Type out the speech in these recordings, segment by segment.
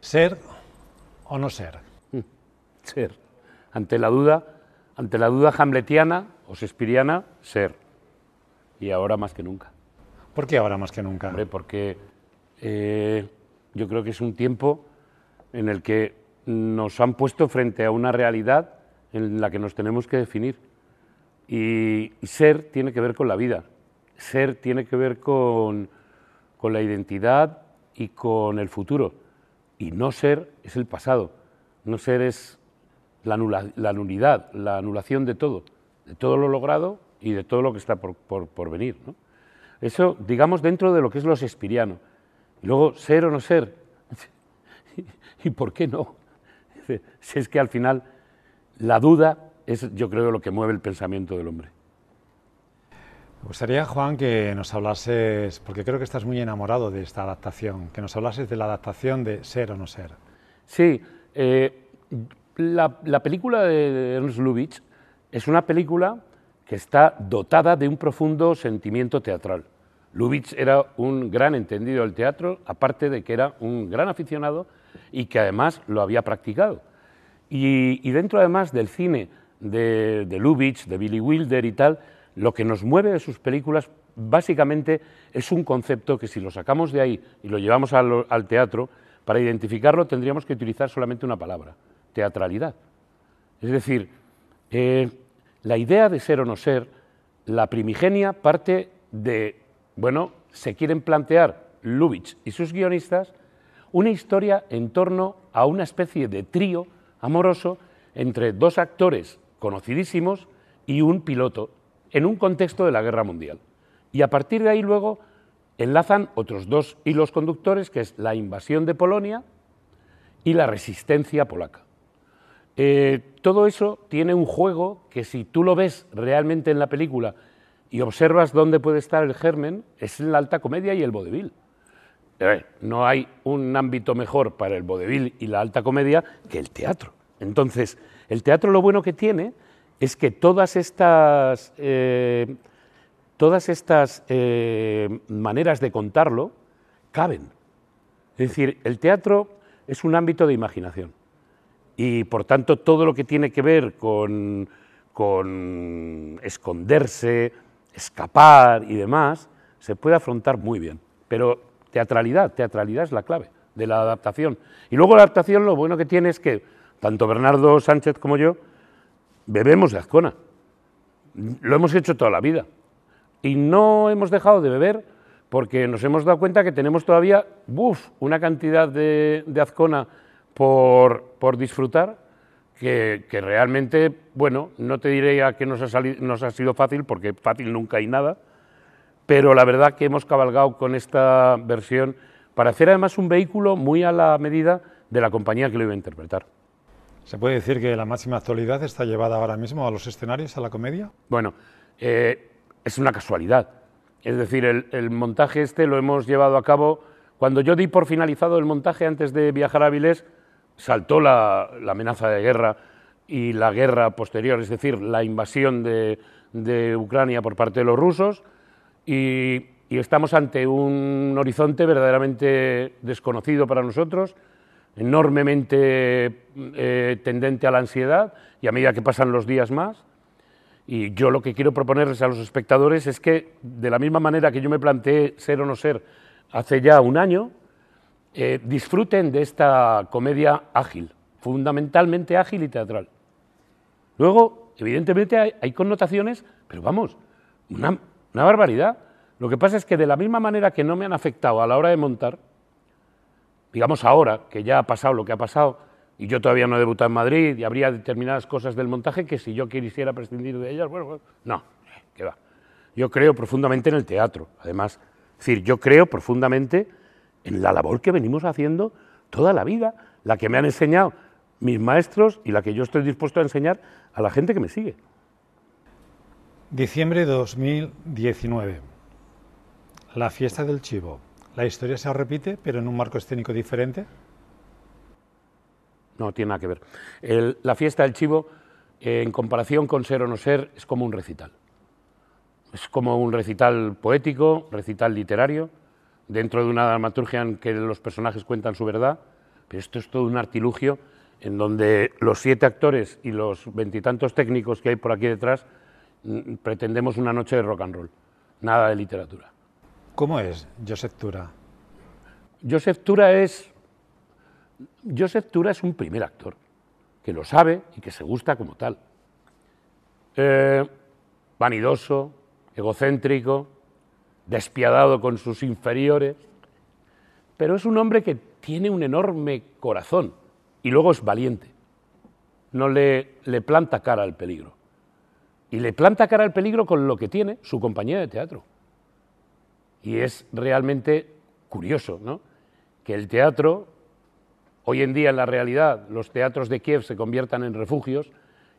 ser o no ser. Mm, ser. Ante la duda, ante la duda hamletiana o shakespeariana, ser. Y ahora más que nunca. ¿Por qué ahora más que nunca? porque eh, yo creo que es un tiempo en el que nos han puesto frente a una realidad en la que nos tenemos que definir. Y, ser tiene que ver con la vida. Ser tiene que ver con la identidad y con el futuro y no ser es el pasado, no ser es la, la nulidad, la anulación de todo, de todo lo logrado y de todo lo que está por, venir. Eso, digamos, dentro de lo que es lo shakespeariano. Y luego, ser o no ser, ¿y por qué no? Si es que al final la duda es, yo creo, lo que mueve el pensamiento del hombre gustaría, Juan, que nos hablases, porque creo que estás muy enamorado de esta adaptación, que nos hablases de la adaptación de Ser o no Ser. Sí, eh, la, película de Ernst Lubitsch es una película que está dotada de un profundo sentimiento teatral. Lubitsch era un gran entendido del teatro, aparte de que era un gran aficionado y que además lo había practicado. Y, dentro además del cine de, de Lubitsch, de Billy Wilder y tal, lo que nos mueve de sus películas básicamente es un concepto que si lo sacamos de ahí y lo llevamos al, teatro, para identificarlo tendríamos que utilizar solamente una palabra, teatralidad. Es decir, eh, la idea de ser o no ser, la primigenia parte de, bueno, se quieren plantear Lubitsch y sus guionistas una historia en torno a una especie de trío amoroso entre dos actores conocidísimos y un piloto en un contexto de la guerra mundial. Y a partir de ahí luego enlazan otros dos hilos conductores, que es la invasión de Polonia y la resistencia polaca. Eh, todo eso tiene un juego que si tú lo ves realmente en la película y observas dónde puede estar el germen, es en la alta comedia y el vodevil. no hay un ámbito mejor para el vodevil y la alta comedia que el teatro. Entonces, el teatro lo bueno que tiene es que todas estas, eh, todas estas eh, maneras de contarlo caben. Es decir, el teatro es un ámbito de imaginación y por tanto todo lo que tiene que ver con, con esconderse, escapar y demás, se puede afrontar muy bien. Pero teatralidad, teatralidad es la clave de la adaptación. Y luego la adaptación lo bueno que tiene es que tanto Bernardo Sánchez como yo bebemos de Azcona. Lo hemos hecho toda la vida. Y no hemos dejado de beber porque nos hemos dado cuenta que tenemos todavía una cantidad de, Azcona por, disfrutar que, realmente, bueno, no te diré a que ha, nos ha sido fácil, porque fácil nunca hay nada, pero la verdad que hemos cabalgado con esta versión para hacer además un vehículo muy a la medida de la compañía que lo iba a interpretar. ¿Se puede decir que la máxima actualidad está llevada ahora mismo a los escenarios, a la comedia? Bueno, eh, es una casualidad. Es decir, el, montaje este lo hemos llevado a cabo. Cuando yo di por finalizado el montaje antes de viajar a Vilés, saltó la, amenaza de guerra y la guerra posterior, es decir, la invasión de, Ucrania por parte de los rusos y, estamos ante un horizonte verdaderamente desconocido para nosotros enormemente eh, tendente a la ansiedad y a medida que pasan los días más. Y yo lo que quiero proponerles a los espectadores es que, de la misma manera que yo me planteé ser o no ser hace ya un año, eh, disfruten de esta comedia ágil, fundamentalmente ágil y teatral. Luego, evidentemente hay, connotaciones, pero vamos, una barbaridad. Lo que pasa es que de la misma manera que no me han afectado a la hora de montar, digamos ahora, que ya ha pasado lo que ha pasado, y yo todavía no he debutado en Madrid, y habría determinadas cosas del montaje que si yo quisiera prescindir de ellas, bueno, no, que va. Yo creo profundamente en el teatro, además. Es decir, yo creo profundamente en la labor que venimos haciendo toda la vida, la que me han enseñado mis maestros y la que yo estoy dispuesto a enseñar a la gente que me sigue. Diciembre 2019. La fiesta del chivo. ¿La historia se repite, pero en un marco escénico diferente? No, tiene nada que ver. la fiesta del chivo, eh, en comparación con ser o no ser, es como un recital. Es como un recital poético, recital literario, dentro de una dramaturgia en que los personajes cuentan su verdad, pero esto es todo un artilugio en donde los siete actores y los veintitantos técnicos que hay por aquí detrás mm, pretendemos una noche de rock and roll, nada de literatura. ¿Cómo es Joseph Tura? Joseph Tura es. Joseph es un primer actor que lo sabe y que se gusta como tal. Eh, vanidoso, egocéntrico, despiadado con sus inferiores, pero es un hombre que tiene un enorme corazón y luego es valiente. No le, le planta cara al peligro. Y le planta cara al peligro con lo que tiene su compañía de teatro. Y es realmente curioso, ¿no? Que el teatro, hoy en día en la realidad, los teatros de Kiev se conviertan en refugios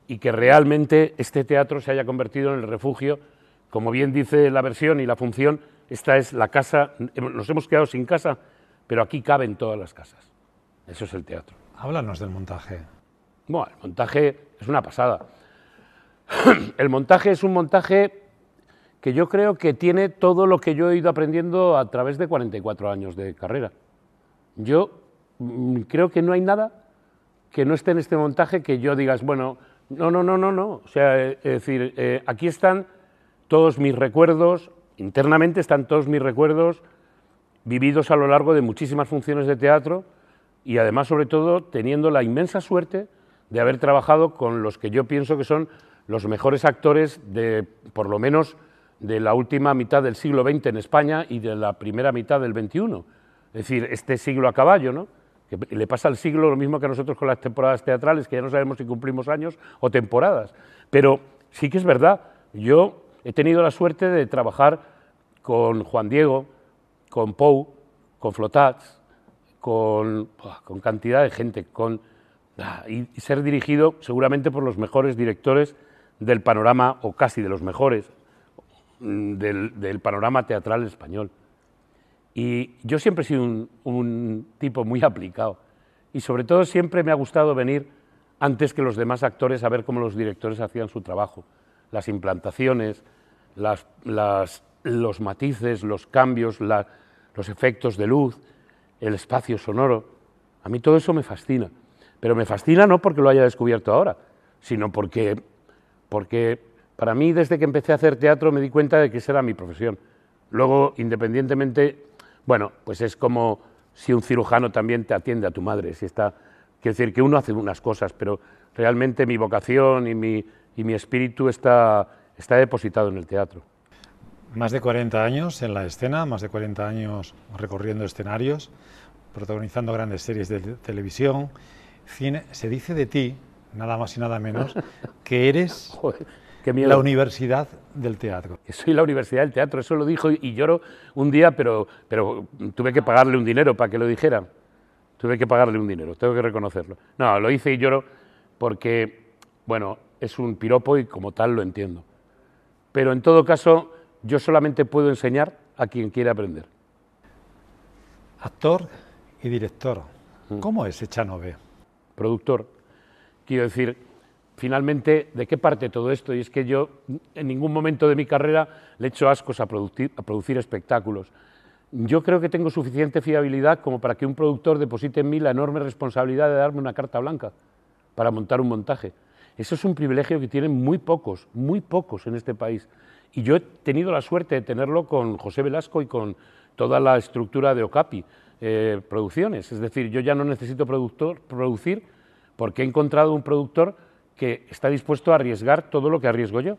y que realmente este teatro se haya convertido en el refugio, como bien dice la versión y la función, esta es la casa, nos hemos quedado sin casa, pero aquí caben todas las casas. Eso es el teatro. Háblanos del montaje. Bueno, el montaje es una pasada. el montaje es un montaje que yo creo que tiene todo lo que yo he ido aprendiendo a través de 44 años de carrera. Yo mm, creo que no hay nada que no esté en este montaje que yo digas, bueno, no, no, no, no, no. O sea, eh, es decir, eh, aquí están todos mis recuerdos, internamente están todos mis recuerdos vividos a lo largo de muchísimas funciones de teatro y además, sobre todo, teniendo la inmensa suerte de haber trabajado con los que yo pienso que son los mejores actores de, por lo menos, de la última mitad del siglo XX en España y de la primera mitad del XXI. Es decir, este siglo a caballo, ¿no? Que le pasa al siglo lo mismo que a nosotros con las temporadas teatrales, que ya no sabemos si cumplimos años o temporadas. Pero sí que es verdad, yo he tenido la suerte de trabajar con Juan Diego, con Pou, con Flotax, con, cantidad de gente, con, ah, y ser dirigido seguramente por los mejores directores del panorama, o casi de los mejores, Mm, del, panorama teatral español. Y yo siempre he sido un, tipo muy aplicado y sobre todo siempre me ha gustado venir antes que los demás actores a ver cómo los directores hacían su trabajo, las implantaciones, los matices, los cambios, los efectos de luz, el espacio sonoro. A mí todo eso me fascina, pero me fascina no porque lo haya descubierto ahora, sino porque, porque para mí, desde que empecé a hacer teatro, me di cuenta de que esa era mi profesión. Luego, independientemente, bueno, pues es como si un cirujano también te atiende a tu madre. Si está, quiero decir que uno hace unas cosas, pero realmente mi vocación y mi, y mi espíritu está, está depositado en el teatro. Más de 40 años en la escena, más de 40 años recorriendo escenarios, protagonizando grandes series de televisión, cine. Se dice de ti, nada más y nada menos, que eres... La Universidad del Teatro. Soy la Universidad del Teatro, eso lo dijo y lloro un día, pero, pero tuve que pagarle un dinero para que lo dijera. Tuve que pagarle un dinero, tengo que reconocerlo. No, lo hice y lloro porque, bueno, es un piropo y como tal lo entiendo. Pero en todo caso, yo solamente puedo enseñar a quien quiere aprender. Actor y director. Mm. ¿Cómo es Echanove? Productor. Quiero decir, finalmente, ¿de qué parte todo esto? Y es que yo en ningún momento de mi carrera le echo ascos a producir, espectáculos. Yo creo que tengo suficiente fiabilidad como para que un productor deposite en mí la enorme responsabilidad de darme una carta blanca para montar un montaje. Eso es un privilegio que tienen muy pocos, muy pocos en este país. Y yo he tenido la suerte de tenerlo con José Velasco y con toda la estructura de Ocapi eh, Producciones. Es decir, yo ya no necesito productor, producir porque he encontrado un productor que está dispuesto a arriesgar todo lo que arriesgo yo.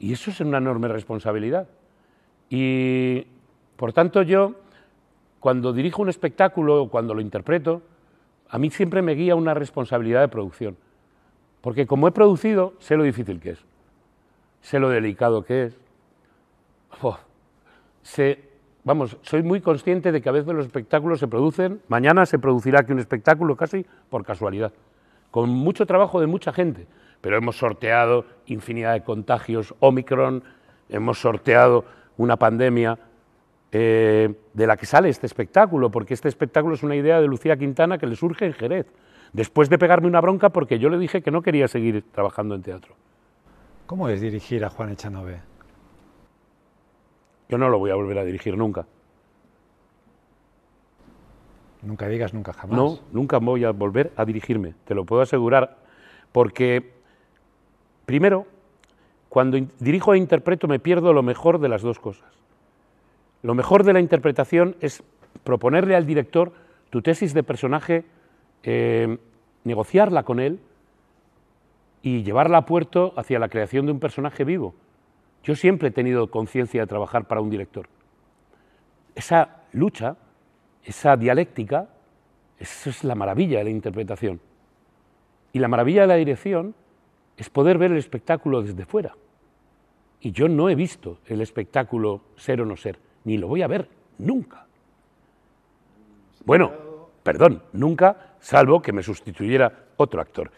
Y eso es una enorme responsabilidad. Y por tanto yo, cuando dirijo un espectáculo o cuando lo interpreto, a mí siempre me guía una responsabilidad de producción. Porque como he producido, sé lo difícil que es, sé lo delicado que es. vamos, soy muy consciente de que a veces los espectáculos se producen, mañana se producirá aquí un espectáculo casi por casualidad con mucho trabajo de mucha gente, pero hemos sorteado infinidad de contagios, Omicron, hemos sorteado una pandemia eh, de la que sale este espectáculo, porque este espectáculo es una idea de Lucía Quintana que le surge en Jerez, después de pegarme una bronca porque yo le dije que no quería seguir trabajando en teatro. ¿Cómo es dirigir a Juan Echanove? Yo no lo voy a volver a dirigir nunca. Nunca digas nunca jamás. No, nunca voy a volver a dirigirme, te lo puedo asegurar, porque primero, cuando dirijo e interpreto me pierdo lo mejor de las dos cosas. Lo mejor de la interpretación es proponerle al director tu tesis de personaje, eh, negociarla con él y llevarla a puerto hacia la creación de un personaje vivo. Yo siempre he tenido conciencia de trabajar para un director. Esa lucha esa dialéctica, es la maravilla de la interpretación. Y la maravilla de la dirección es poder ver el espectáculo desde fuera. Y yo no he visto el espectáculo ser o no ser, ni lo voy a ver nunca. Bueno, perdón, nunca, salvo que me sustituyera otro actor.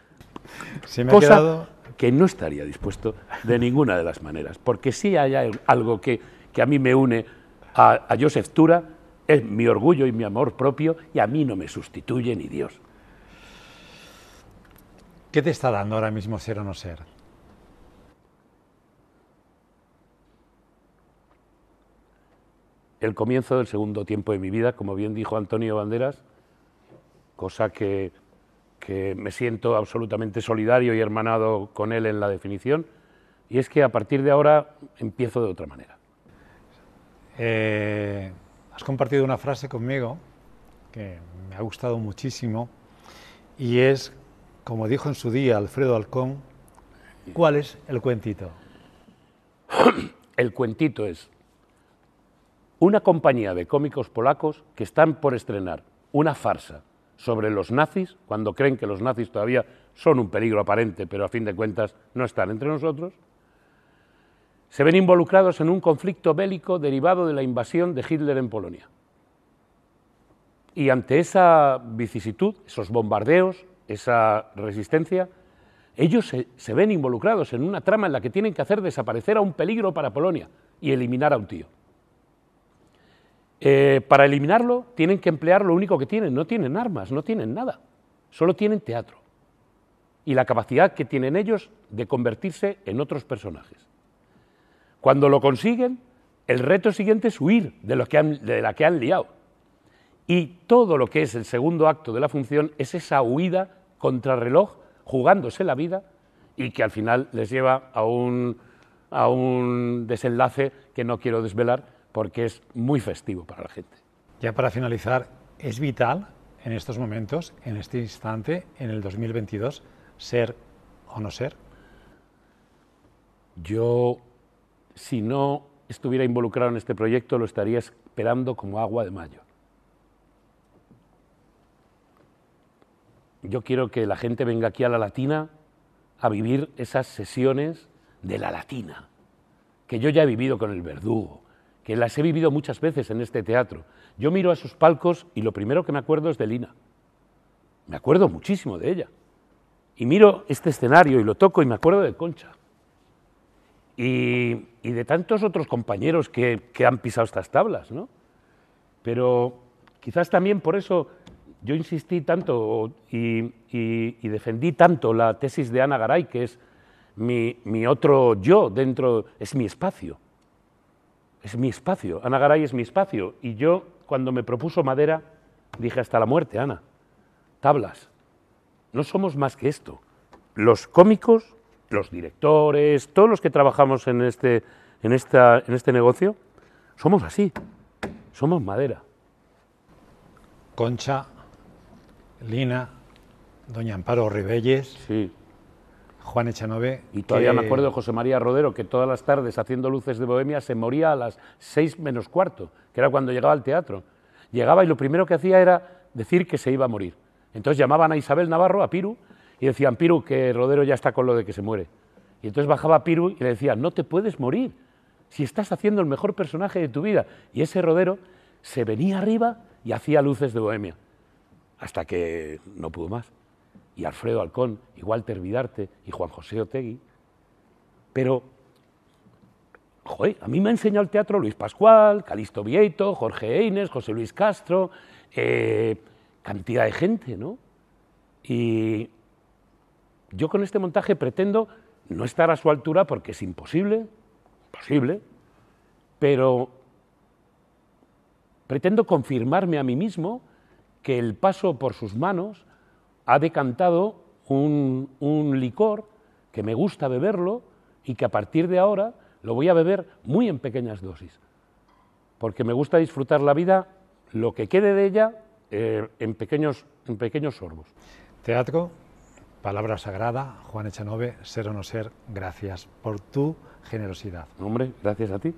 Cosa que no estaría dispuesto de ninguna de las maneras, porque sí hay algo que, a mí me une a, a Joseph Tura es mi orgullo y mi amor propio y a mí no me sustituye ni Dios. ¿Qué te está dando ahora mismo ser o no ser? El comienzo del segundo tiempo de mi vida, como bien dijo Antonio Banderas, cosa que, me siento absolutamente solidario y hermanado con él en la definición, y es que a partir de ahora empiezo de otra manera. Eh, has compartido una frase conmigo que me ha gustado muchísimo y es, como dijo en su día Alfredo Alcón, ¿cuál es el cuentito? El cuentito es una compañía de cómicos polacos que están por estrenar una farsa sobre los nazis, cuando creen que los nazis todavía son un peligro aparente, pero a fin de cuentas no están entre nosotros, se ven involucrados en un conflicto bélico derivado de la invasión de Hitler en Polonia. Y ante esa vicisitud, esos bombardeos, esa resistencia, ellos se, ven involucrados en una trama en la que tienen que hacer desaparecer a un peligro para Polonia y eliminar a un tío. Eh, para eliminarlo tienen que emplear lo único que tienen, no tienen armas, no tienen nada, solo tienen teatro y la capacidad que tienen ellos de convertirse en otros personajes. Cuando lo consiguen, el reto siguiente es huir de, lo que de la que han liado. Y todo lo que es el segundo acto de la función es esa huida contrarreloj, jugándose la vida y que al final les lleva a un, a un desenlace que no quiero desvelar porque es muy festivo para la gente. Ya para finalizar, es vital en estos momentos, en este instante, en el 2022, ser o no ser. Yo si no estuviera involucrado en este proyecto, lo estaría esperando como agua de mayo. Yo quiero que la gente venga aquí a la Latina a vivir esas sesiones de la Latina, que yo ya he vivido con el verdugo, que las he vivido muchas veces en este teatro. Yo miro a sus palcos y lo primero que me acuerdo es de Lina. Me acuerdo muchísimo de ella. Y miro este escenario y lo toco y me acuerdo de Concha y, de tantos otros compañeros que, han pisado estas tablas. ¿no? Pero quizás también por eso yo insistí tanto y, defendí tanto la tesis de Ana Garay, que es mi, mi otro yo dentro, es mi espacio. Es mi espacio. Ana Garay es mi espacio. Y yo, cuando me propuso madera, dije hasta la muerte, Ana. Tablas. No somos más que esto. Los cómicos los directores, todos los que trabajamos en este, en, esta, en este negocio, somos así, somos madera. Concha, Lina, Doña Amparo Ribelles. Juan Echanove. Y todavía me acuerdo de José María Rodero, que todas las tardes haciendo luces de Bohemia se moría a las seis menos cuarto, que era cuando llegaba al teatro. Llegaba y lo primero que hacía era decir que se iba a morir. Entonces llamaban a Isabel Navarro, a Piru, y decían, Piru, que Rodero ya está con lo de que se muere. Y entonces bajaba Piru y le decía, no te puedes morir, si estás haciendo el mejor personaje de tu vida. Y ese Rodero se venía arriba y hacía luces de bohemia, hasta que no pudo más. Y Alfredo Alcón, y Walter Vidarte, y Juan José Otegui. Pero, joder, a mí me ha enseñado el teatro Luis Pascual, Calisto Vieito, Jorge Eines, José Luis Castro, eh, cantidad de gente, ¿no? Y yo con este montaje pretendo no estar a su altura porque es imposible, imposible, pero pretendo confirmarme a mí mismo que el paso por sus manos ha decantado un, licor que me gusta beberlo y que a partir de ahora lo voy a beber muy en pequeñas dosis, porque me gusta disfrutar la vida, lo que quede de ella, eh, en, pequeños, en pequeños sorbos. Teatro, palabra sagrada, Juan Echanove, ser o no ser, gracias por tu generosidad. Hombre, gracias a ti.